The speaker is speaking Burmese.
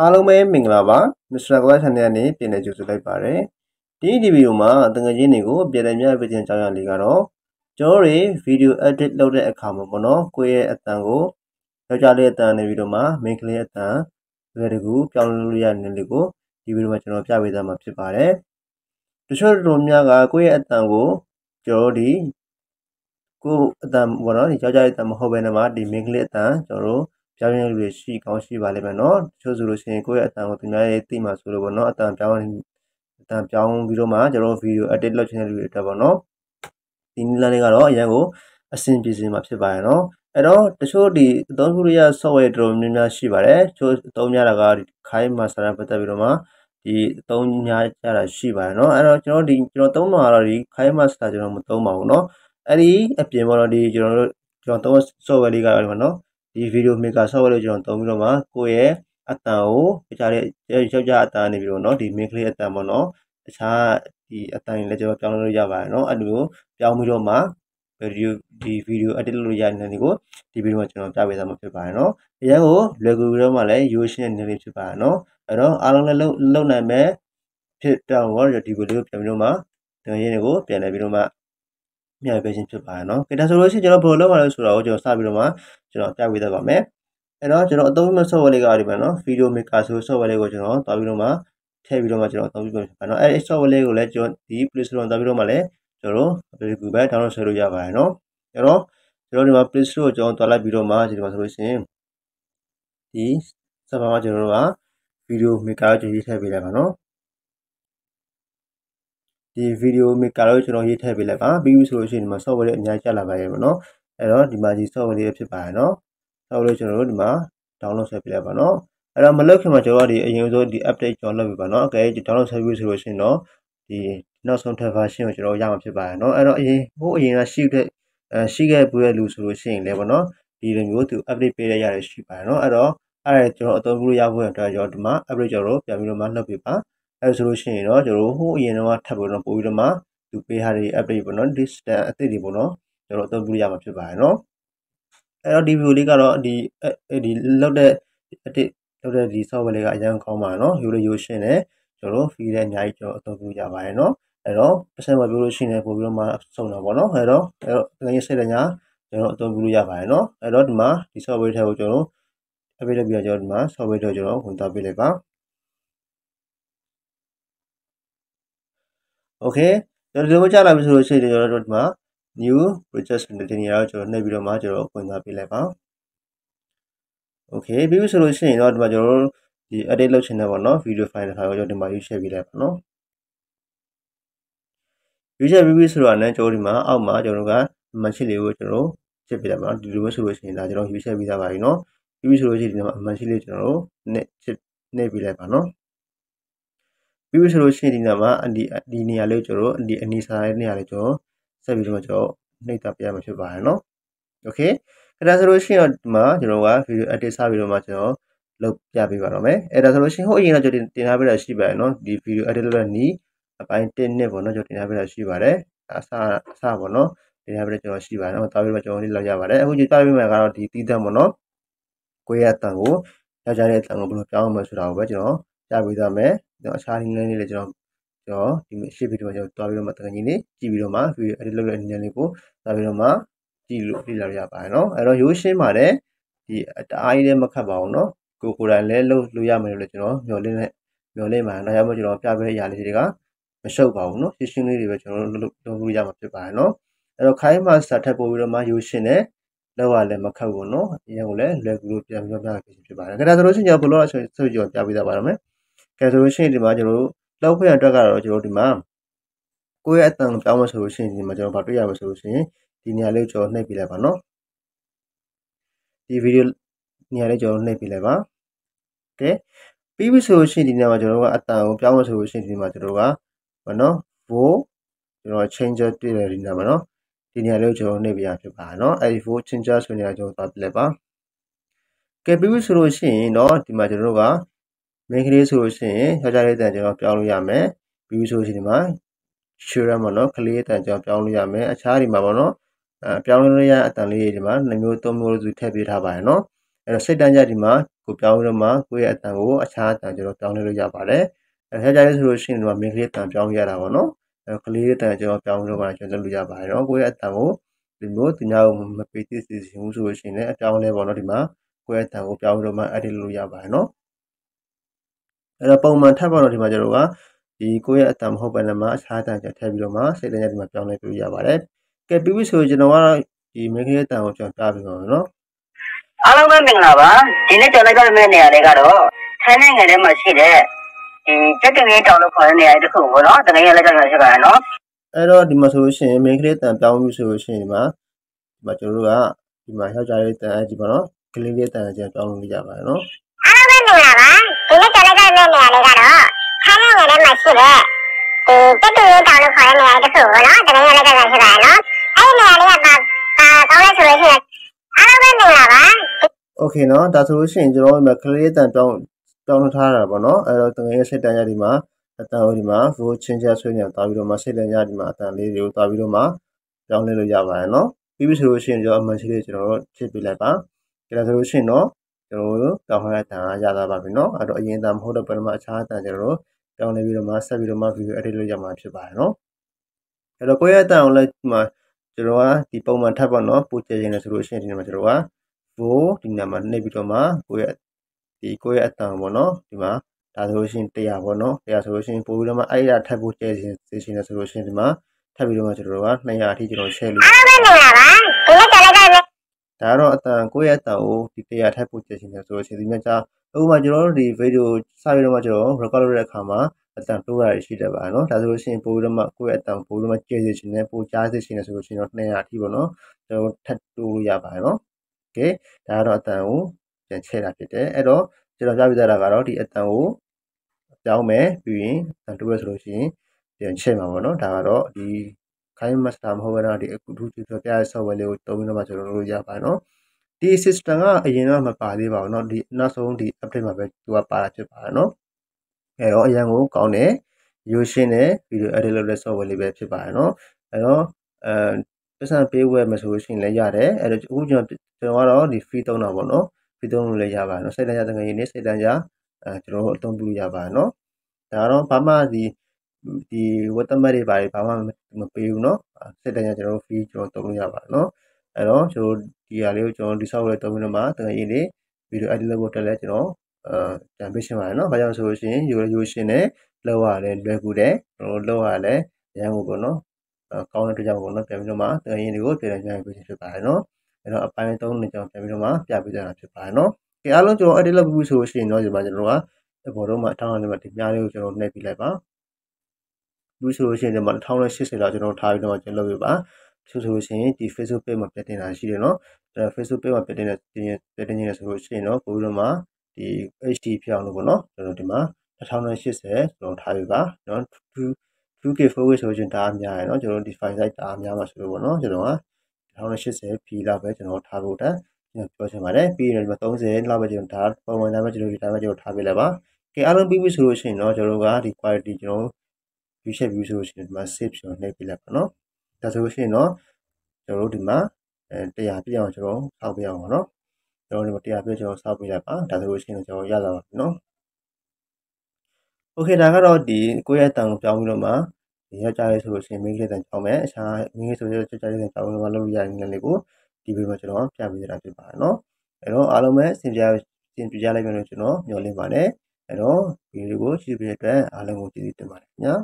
အားလုံးပဲမင်္ဂလာပါ Mr. Goa Channel နဲ့ပြန်လည်ကြိုဆိုလိုက်ပါရစေ။ဒီဒီဗီဒီယိုမှာတငယ်ချင်းတွေကိုပြန်လည်မြတ်ပြခြင်းကြောင်းရလေးကတော့ကျွန်တော်တွေ video edit လုပ်တဲ့အခါမှာပေါ့နော်ကိုယ့်ရဲ့အတန်ကိုယောက်ျားလေးအတန်နဲ့ဗီဒီယိုမှာမိန်းကလေးအတန်လွယ်တကူပြောင်းလဲလို့ရတဲ့လေးကိုဒီဗီဒီယိုမှာကျွန်တော်ပြပေးသားမှာဖြစ်ပါတယ်။တချို့တို့များကကိုယ့်ရဲ့အတန်ကိုကျွန်တော်ဒီကိုယ်အတန်ပေါ့နော်ယောက်ျားလေးအတန်မဟုတ်ဘဲနဲ့မှဒီမိန်းကလေးအတန်ကျွန်တော်တို့ပြောင်းရလူတွေရှိကောင်းရှိပါလိမ့်မယ်နော်တချို့ဆိုလို့ရှိရင်ကိုယ့်ရဲ့အတန်ကိုသူများရဲ့သိမှဆိုလို့ပေါ့နော်အတန်ပြောင်းအတန်ပြောင်းပြီးတော့မှကျွန်တော်ဗီဒီယို edit လုပ်ချင်တဲ့လူတွေအတွက်ပေါ့နော်ဒီနည်းလမ်းလေးကတော့အရင်ကိုအဆင်ပြေစေမှာဖြစ်ပါရဲ့နော်အဲ့တော့တချို့ဒီအသုံးပြုရ software တော်များများရှိပါတယ်တချို့အသုံးများတာကဒီခိုင်းမှာစာရန်ပတ်သက်ပြီးတော့မှဒီအသုံးများကြတာရှိပါတယ်เนาะအဲ့တော့ကျွန်တော်ဒီကျွန်တော်သုံးတာကတော့ဒီ Kai Master ကျွန်တော်မသုံးပါဘူးเนาะအဲ့ဒီအပြင်ပေါ်တော့ဒီကျွန်တော်တို့ကျွန်တော်သုံး software လေးကတော့ဒီမှာเนาะဒီ video maker software လို့ကျွန်တော်သုံးပြီးတော့မှကိုယ့်ရဲ့အတန်ကိုတခြားတဲ့ယောက်ျားအတန်နေပြီးတော့เนาะဒီ main ကလေးအတန်ပေါ့เนาะတခြားဒီအတန်ကြီးလည်းကျွန်တော်ပြောင်းလို့ရပါတယ်เนาะအဲ့လိုပြောင်းပြီးတော့မှ video ဒီ video edit လုပ်လို့ရတဲ့နေကိုဒီ video မှာကျွန်တော်ပြပေးသားမှာဖြစ်ပါတယ်เนาะအရင်ကိုလွယ်ကူပြီးတော့မှလည်း using နေလေးဖြစ်ပါတယ်เนาะအဲ့တော့အားလုံးလည်းလုံလုံနိုင်မဲ့ဖြစ်တော့ရောဒီဗီဒီယိုပြန်ပြီးတော့မှတကယ်ရင်းတွေကိုပြန်လည်ပြီးတော့မှမြန်ပေးခြင်းဖြစ်ပါတယ်เนาะ။ကြည့်ဒါဆိုလို့ရှိရင်ကျွန်တော်ဘယ်လိုလုပ်မလဲဆိုတော့ကျွန်တော်စပြီးတော့မှကျွန်တော်ပြပေးတတ်ပါမယ်အဲ့တော့ကျွန်တော်အသုံးပြုမဲ့ software လေးကဒီမှာနော် video maker ဆို software လေးကိုကျွန်တော်တွားပြီးတော့မှထည့်ပြီးတော့မှကျွန်တော်အသုံးပြုမှာဖြစ်ပါနော်အဲ့ဒီ software လေးကိုလည်းကျွန်တော်ဒီ play store တွားပြီးတော့မှလည်းကျွန်တော် review ပဲ download ဆယ်လို့ရပါတယ်နော်အဲ့တော့ကျွန်တော်ဒီမှာ play store ကိုကျွန်တော်တွားလိုက်ပြီးတော့မှဒီမှာဆိုလို့ရှိရင်ဒီ server မှာကျွန်တော်တို့က video maker ကိုကျွန်တော်ရေးထည့်ပေးလိုက်ပါနော်ဒီ video maker ကိုကျွန်တော်ရေးထည့်ပေးလိုက်ပါပြီးပြီဆိုလို့ရှိရင်ဒီမှာ software တွေအများကြီးကျလာပါရဲ့ပေါ့နော်အဲ့တော့ဒီမှာဒီ software လေးဖြစ်ပါတယ်နော် software လေးကျွန်တော်တို့ဒီမှာ download ဆွဲပြလိုက်ပါနော်အဲ့တော့မလောက်ခင်မှာကျွန်တော်တို့ဒီအရင်ဆုံးဒီ update ကျွန်တော်လုပ်ပြပါနော်အကယ်၍ download ဆွဲပြီးဆိုလို့ရှိရင်တော့ဒီနောက်ဆုံး version ကိုကျွန်တော်ရမှာဖြစ်ပါတယ်နော်အဲ့တော့အရင်ဟိုအရင်ကရှိခဲ့အဲရှိခဲ့ပြည့်လူဆိုလို့ရှိရင်လည်းပေါ့နော်ဒီလိုမျိုးသူ update ပေးရရရှိပါတယ်နော်အဲ့တော့အဲ့ဒါကျွန်တော်အသုံးပြုလို့ရဖို့အတွက်ကျွန်တော်ဒီမှာ update ကျွန်တော်ပြန်ပြီးတော့မှလုပ်ပြပါအဲ့ဒါဆိုလို့ရှိရင်တော့ကျွန်တော်ဟိုအရင်တော့ထပ်ပြီးတော့ပို့ပြီးတော့မှသူပေးထားတဲ့ update ပေါ့နော် distance အသစ်တွေပေါ့နော်ကျွန်တော်အသုံးပြုရမှာဖြစ်ပါတယ်နော်အဲ့တော့ဒီ view လေးကတော့ဒီဒီလောက်တဲ့အတစ်လောက်တဲ့ဒီ software လေးကအရင်ကောင်းပါနော်ရိုးရိုးရှင်းတယ်ကျွန်တော် fee လည်းအများကြီးကျွန်တော်အသုံးပြုရပါတယ်နော်အဲ့တော့ပတ်စံမှာပြောလို့ရှိရင်ပို့ပြီးတော့မှစုံတာပေါ့နော်အဲ့တော့အဲ့တော့ငွေရေးဆက်တဲ့ညာကျွန်တော်အသုံးပြုလို့ရပါတယ်နော်အဲ့တော့ဒီမှာဒီ software ထဲကိုကျွန်တော် update လုပ်ပြီးတော့ကျွန်တော်ဒီမှာ software ထဲကိုကျွန်တော်ဝင်သွားပေးလိုက်ပါ okay ကျွန်တော်ဒီလိုကြားလာပြီဆိုလို့ရှိရင်ကျွန်တော်တို့ဒီမှာ new project ဆိုတဲ့ဒီနေရာကိုကျွန်တော်နှိပ်ပြီးတော့မှကျွန်တော်ဝင်သွားပေးလိုက်ပါ okay ပြီးပြီဆိုလို့ရှိရင်တော့ဒီမှာကျွန်တော်တို့ဒီ edit လုပ်ချင်တဲ့ပေါ့နော် video file တစ်ခါကိုကျွန်တော်ဒီမှာ use ချက်ပေးလိုက်ပါနော် use ချက်ပြီးပြီဆိုတာနဲ့ကျွန်တော်ဒီမှာအောက်မှာကျွန်တော်က membership လေးကိုကျွန်တော်ချက်ပေးလိုက်ပါနော်ဒီလိုပဲဆိုလို့ရှိရင်ဒါကျွန်တော် use ချက်ပြီးသားပါပြီနော်ပြီးပြီဆိုလို့ရှိရင်ဒီမှာ membership လေးကျွန်တော်တို့နဲ့ချက်နဲ့ပေးလိုက်ပါနော်ပြီးပြီဆိုလို့ရှိရင်ဒီနေရာမှာဒီဒီနေရာလေးကိုကျွန်တော်တို့ဒီအနီစာလေးနေရာလေးကျွန်တော်ဆက်ပြီးတော့ကျွန်တော်နှိပ်တာပြရမှာဖြစ်ပါတယ်เนาะ okay အဲ့ဒါဆိုလို့ရှိရင်တော့ဒီမှာကျွန်တော်က video edit စပြီးတော့မှကျွန်တော်လုပ်ပြပေးပါတော့မယ်အဲ့ဒါဆိုလို့ရှိရင်ဟိုအရင်ကကျွန်တော်တင်ထားပေးတာရှိပါတယ်เนาะဒီ video edit လုပ်တဲ့နီးအပိုင်း1နှစ်ပေါ့เนาะကျွန်တော်တင်ထားပေးတာရှိပါတယ်အစအစပေါ့เนาะတင်ထားပေးတာကျွန်တော်ရှိပါတယ်เนาะတာပြီးတော့ကျွန်တော်လေးလောက်ရပါတယ်အခုကြည့်တာပြီးမှကတော့ဒီတီးတန်းပေါ့เนาะကိုယ့်ရဲ့အတန်ကိုယောက်ျားရဲ့အတန်ကိုဘယ်လိုပြောင်းအောင်မလဲဆိုတာကိုပဲကျွန်တော်ပြပေးသားမယ်ကျွန်တော်အခြားနည်းလေးလည်းကျွန်တော်ကျွန်တော်ဒီရှေ့ဗီဒီယိုကျွန်တော်တွားပြီးတော့မှတကယ်ကြီးနေကြည့်ပြီးတော့မှဗီဒီယို edit လုပ်တဲ့အနေနဲ့လေးကိုတွားပြီးတော့မှကြည့်လို့လေ့လာရပါတယ်เนาะအဲ့တော့ရိုးရှင်းပါတယ်ဒီတအားကြီးလည်းမခတ်ပါဘူးเนาะကိုကိုယ်တိုင်လည်းလုပ်လို့ရမယ်လို့လည်းကျွန်တော်မျှော်လင့်နဲ့မျှော်လင့်ပါတယ်ဒါကြောင့်မို့ကျွန်တော်ပြပေးတဲ့အရာလေးတွေကမရှုပ်ပါဘူးเนาะရှင်းရှင်းလေးတွေပဲကျွန်တော်လုပ်လုပ်လို့ရမှာဖြစ်ပါတယ်เนาะအဲ့တော့ခိုင်းမှာစာထပ်ပို့ပြီးတော့မှရိုးရှင်းတယ်လောက်ရလည်းမခတ်ဘူးเนาะအရင်ကလည်းလွယ်ကူလို့ပြန်ပြီးတော့ပြရဖြစ်ပါတယ်ခင်ဗျာဆိုလို့ရှိရင်ကျွန်တော်ဘလို့ဆိုဆိုကျွန်တော်ပြပေးတာပါတော့မယ်ကဲဆိုလို့ရှိရင်ဒီမှာကျွန်တော်တို့လောက်ခွင့်အတွက်ကတော့ကျွန်တော်ဒီမှာကိုယ့်ရဲ့အတန်ပြောင်းမဆိုလို့ရှိရင်ဒီမှာကျွန်တော်ဗာတွေ့ရမှာဆိုလို့ရှိရင်ဒီနေရာလေးကိုကျွန်တော်နှိပ်ပြလိုက်ပါနော်ဒီဗီဒီယိုနေရာလေးကျွန်တော်နှိပ်ပြလိုက်ပါကဲပြီးပြီဆိုလို့ရှိရင်ဒီနေရာမှာကျွန်တော်ကအတန်ကိုပြောင်းမဆိုလို့ရှိရင်ဒီမှာကျွန်တော်ကဘာနော် vo ကျွန်တော် changer တွေ့တယ်ဒီနေရာမှာနော်ဒီနေရာလေးကိုကျွန်တော်နှိပ်ပြရဖြစ်ပါနော်အဲဒီ vo changer ဆိုနေတာကျွန်တော်သွားပြလိုက်ပါကဲပြီးပြီဆိုလို့ရှိရင်တော့ဒီမှာကျွန်တော်တို့က main ကလေးဆိုလို့ရှိရင်ယောက်ျားလေးတန်ကျွန်တော်ပြောင်းလို့ရမယ်ပြီးဆိုလို့ရှိရင်ဒီမှာ children ပေါ့နော်ကလေးတန်ကျွန်တော်ပြောင်းလို့ရမယ်အခြားဒီမှာပေါ့နော်အပြောင်းလဲရအတန်လေးဒီမှာ2မျိုး3မျိုးစုထည့်ပေးထားပါတယ်နော်အဲ့တော့စိတ်တန်းကြဒီမှာကိုပြောင်းလို့မှာကိုယ့်ရဲ့အတန်ကိုအခြားအတန်ကျွန်တော်ပြောင်းလဲလို့ရပါတယ်အဲ့ဒါကြရဲဆိုလို့ရှိရင်ဒီမှာ main ကလေးတန်ပြောင်းရတာပေါ့နော်အဲ့တော့ကလေးတန်ကျွန်တော်ပြောင်းလို့မှာကျွန်တော်လုပ်လို့ရပါတယ်နော်ကိုယ့်ရဲ့အတန်ကိုဒီလိုသူများကိုမပေးသေးစီစဉ်ဘူးဆိုလို့ရှိရင်လည်းအပြောင်းလဲပေါ့နော်ဒီမှာကိုယ့်ရဲ့အတန်ကိုပြောင်းလို့မှာအဲ့ဒီလုပ်လို့ရပါတယ်နော်အဲ့တော့ပုံမှန်ထပ်ပါတော့ဒီမှာကျွန်တော်ကဒီကိုယ့်ရဲ့အတန်မဟုတ်ပဲနဲ့မှအခြားအတန်ကျထည့်ပြီးတော့မှစိတ်တိုင်းဒီမှာပြောင်းလဲပြလို့ရပါတယ်ကဲပြီးပြီဆိုကျွန်တော်ကဒီမင်းကြီးအတန်ကိုကျွန်တော်ပြပြပါမယ်နော်အားလုံးပဲမင်္ဂလာပါဒီနေ့ကျွန်တော်ကြောက်မယ့်နေရာလေးကတော့ထိုင်းနိုင်ငံထဲမှာရှိတဲ့ဒီကြက်တင်လေးတောင်လို့ခေါ်တဲ့နေရာတစ်ခုပေါ့နော်တကယ်လည်းကြောက်ရရှိပါရနော်အဲ့တော့ဒီမှာဆိုလို့ရှိရင်မင်းကလေးတန်ပြောင်းမှုဆိုလို့ရှိရင်ဒီမှာဒီမှာကျွန်တော်တို့ကဒီမှာယောက်ျားလေးတန်အဲဒီမှာနော်ကလေးလေးတန်ကျန်ပြောင်းလို့ရပါတယ်နော်အားလုံးပဲမင်္ဂလာပါမ်းတဲ့နေရာတွေကတော့ခမ်းရငယ်ထဲမှာရှိတဲ့ဒီတက်တူရေးတောင်လို့ခေါ်တဲ့နေရာတစ်ခုပေါ့နော်တကယ်ရလက်ကကဖြစ်ပါတယ်နော်အဲ့ဒီနေရာလေးကပါပါကောင်းလဲဆိုလို့ရှိရင်အားလုံးပဲနေလာပါโอเคเนาะဒါဆိုလို့ရှိရင်ကျွန်တော်တို့ကလေးတန်တောင်းတောင်းထားတာပေါ့နော်အဲ့တော့တကယ်ရစိတ်တန်ရဒီမှာအတန်ဒီမှာ voice changer ဆွေးနေတာတာပြီးတော့မှစိတ်တန်ရဒီမှာအတန်လေးတွေကိုတာပြီးတော့မှကြောင်းလဲလို့ရပါတယ်เนาะပြီးပြီဆိုလို့ရှိရင်ကျွန်တော်အမှန်ရှိလေးကျွန်တော်တို့ချစ်ပြလိုက်ပါဒါဆိုလို့ရှိရင်เนาะကျွန်တော်တို့တောင်းခံတန်အားရသွားပါပြီเนาะအဲ့တော့အရင်တန်မဟုတ်တော့ပထမအခြားတန်ကျွန်တော်တို့တောင်းလဲပြီးတော့မှဆက်ပြီးတော့မှ video edit လုပ်ရမှာဖြစ်ပါတယ်เนาะအဲ့တော့ကိုယ့်ရဲ့တန်အောင်လဲမှာကျွန်တော်ကဒီပုံမှန်ထပ်ပေါ့เนาะပို့ချရင်လည်းဆိုလို့ရှိရင်ဒီမှာကျွန်တော်က vo ဒီနံပါတ်နှိပ်ပြီးတော့မှကိုယ့်ရဲ့ဒီကိုယ့်ရဲ့အတန်ပေါ့เนาะဒီမှာဒါဆိုလို့ရှိရင်100ပေါ့เนาะ100ဆိုလို့ရှိရင်ပို့ပြီးတော့မှအဲ့ဒါထပ်ဖို့ကျယ်ရှင်စေရှင်လည်းဆိုလို့ရှိရင်ဒီမှာထပ်ပြီးတော့မှကျွန်တော်တို့က200အထိကျွန်တော် share လုပ်အားလုံးပဲနေရပါကိုယ့်ရဲ့ channel ကဒါကတော့အတန်ကိုယ့်ရဲ့အတန်ကိုဒီ player ထပ်ပို့ချက်ခြင်းတယ်ဆိုတော့ခြေစည်းများကြားဥပမာကျွန်တော်တို့ဒီ video စပြီးတော့မှကျွန်တော် record လုပ်တဲ့အခါမှာအတန်တိုးရရှိတတ်ပါနော်ဒါဆိုလို့ရှိရင်ပို့ပြီးတော့မှကိုယ့်ရဲ့အတန်ပို့ပြီးတော့မှကျည့်စေခြင်းနဲ့ပို့ကြားစေခြင်းနဲ့ဆိုလို့ရှိရင်တော့200အထိပေါ့နော်ကျွန်တော်ထပ်တိုးလို့ရပါတယ်နော် okay ဒါကတော့အတန်ကိုပြန်ချဲ့တာဖြစ်တယ်အဲ့တော့ကျွန်တော်ပြပြတတ်တာကတော့ဒီအတန်ကိုကြောင်းမယ်ပြီးရင်အတန်တိုးရဆိုလို့ရှိရင်ပြန်ချဲ့မှာပေါ့နော်ဒါကတော့ဒီ time master မဟုတ်ဘဲတော့ဒီအခုသူဆိုပြရတဲ့ software လေးကိုသုံးပြီးတော့မှကျွန်တော်တို့ရပါတော့ဒီ system ကအရင်တော့မပါသေးပါဘူးเนาะဒီနောက်ဆုံးဒီ update မှာပဲသူကပါတာဖြစ်ပါတယ်เนาะအဲတော့အရင်ကိုကောင်းတယ်ရိုးရှင်းတဲ့ video edit လုပ်တဲ့ software လေးပဲဖြစ်ပါတယ်เนาะအဲတော့အဲပတ်စံပေးဝယ်မှာဆိုလို့ရှိရင်လည်းရတယ်အဲတော့အခုကျွန်တော်ကျွန်တော်ကတော့ဒီ free သုံးတာပေါ့เนาะ free သုံးလို့လည်းရပါတယ်เนาะစိတ်တန်းကြတငယ်ရင်းနဲ့စိတ်တန်းကြအဲကျွန်တော်တို့အသုံးပြုလို့ရပါတယ်เนาะဒါကတော့ဘာမှဒီဒီဝတ်သမတ်တွေဘာတွေဘာမှမပေးဘူးเนาะစစ်တမ်းကကျွန်တော်တို့ free ကျွန်တော်သုံးလို့ရပါတယ်เนาะအဲ့တော့ကျွန်တော်ဒီဟာလေးကိုကျွန်တော်ဒီ software သုံးပြီးတော့မှတကယ်ကြီးလေးဗီဒီယို edit လုပ်ဖို့တက်လဲကျွန်တော်အဲတန်ပေးရှင်းပါတယ်เนาะဘာကြောင့်ဆိုလို့ရှိရင် resolution နဲ့လောက်ရတယ်လွယ်ကူတယ်ကျွန်တော်လောက်ရတယ်ရန်ကုန်ပေါ့เนาะကောင်းတဲ့အတွက်ကြောင့်ပေါ့เนาะပြန်ပြီးတော့မှတကယ်ကြီးတွေကိုပြန်ပြန်ပြန်ပေးရှင်းဖြစ်ပါတယ်เนาะအဲ့တော့အပိုင်းသုံးနဲ့ကျွန်တော်ပြန်ပြီးတော့မှပြပေးကြတာဖြစ်ပါတယ်เนาะဒီအားလုံးကျွန်တော် edit လုပ်ပြီးဆိုလို့ရှိရင်เนาะဒီမှာကျွန်တော်ကဘောတော့မှအထောက်အကူနဲ့ဒီများလေးကိုကျွန်တော်နှိပ်ပြလိုက်ပါဘူးဆိုလို့ရှိရင်ဒီမှာ1080လောက်ကျွန်တော်ထားပြီးတော့ကျွန်တော်လုပ်ပြပါဆိုဆိုလို့ရှိရင်ဒီ Facebook page မှာပြတင်တာရှိတယ်နော်အဲ Facebook page မှာပြတင်တဲ့ပြတင်နေတယ်ဆိုလို့ရှိရင်တော့ကိုယ်တို့မှာဒီ HD ဖြစ်အောင်လို့ပေါ့နော်ကျွန်တော်ဒီမှာ1080ကျွန်တော်ထားပြပါနော် 2K 4K ဆိုရင်ဒါအများရယ်နော်ကျွန်တော်ဒီ file size ဒါအများမှာဆိုလို့ပေါ့နော်ကျွန်တော်က1080 p လောက်ပဲကျွန်တော်ထားဖို့တက်ကျွန်တော်ပြောချင်ပါတယ်ပြီးရင်ဒီမှာ30လောက်ပဲကျွန်တော်ဒါပုံမှန်တိုင်းပဲကျွန်တော်ဒီတိုင်းပဲကျွန်တော်ထားပြလိုက်ပါကဲအားလုံးပြီးပြီဆိုလို့ရှိရင်တော့ကျွန်တော်တို့ကဒီ quality ကျွန်တော် view shape view ဆိုလို့ရှိရင်ဒီမှာ save ကျွန်တော်နှိပ်ပြလိုက်ပါနော်ဒါဆိုလို့ရှိရင်တော့ကျွန်တော်တို့ဒီမှာအဲတရားပြည့်အောင်ကျွန်တော်ဆောက်ပြအောင်ပါနော်ကျွန်တော်တို့တရားပြည့်ကျွန်တော်ဆောက်ပြလိုက်ပါဒါဆိုလို့ရှိရင်ကျွန်တော်ရလာပါပြီနော်โอเคဒါကတော့ဒီကိုယ့်ရဲ့အတန်ကိုပြောင်းပြီးတော့မှရောက်ကြရဲဆိုလို့ရှိရင်မိန်းကလေးတန်ကြောင်းမယ်အခြားမိန်းကလေးဆိုရင်ကြောက်ကြရဲတန်ကြောင်းလို့မလုပ်ရရင်လည်းကိုဒီဗီဒီယိုမှာကျွန်တော်ပြပေးတာဖြစ်ပါတယ်เนาะအဲတော့အားလုံးပဲသင်ပြသင်ပြရလိုက်မယ်လို့ကျွန်တော်မျှော်လင့်ပါတယ်အဲတော့ဗီဒီယိုကိုကြည့်ပြီးတဲ့အတွက်အားလုံးကိုကျေးဇူးတင်ပါတယ်ခင်ဗျာ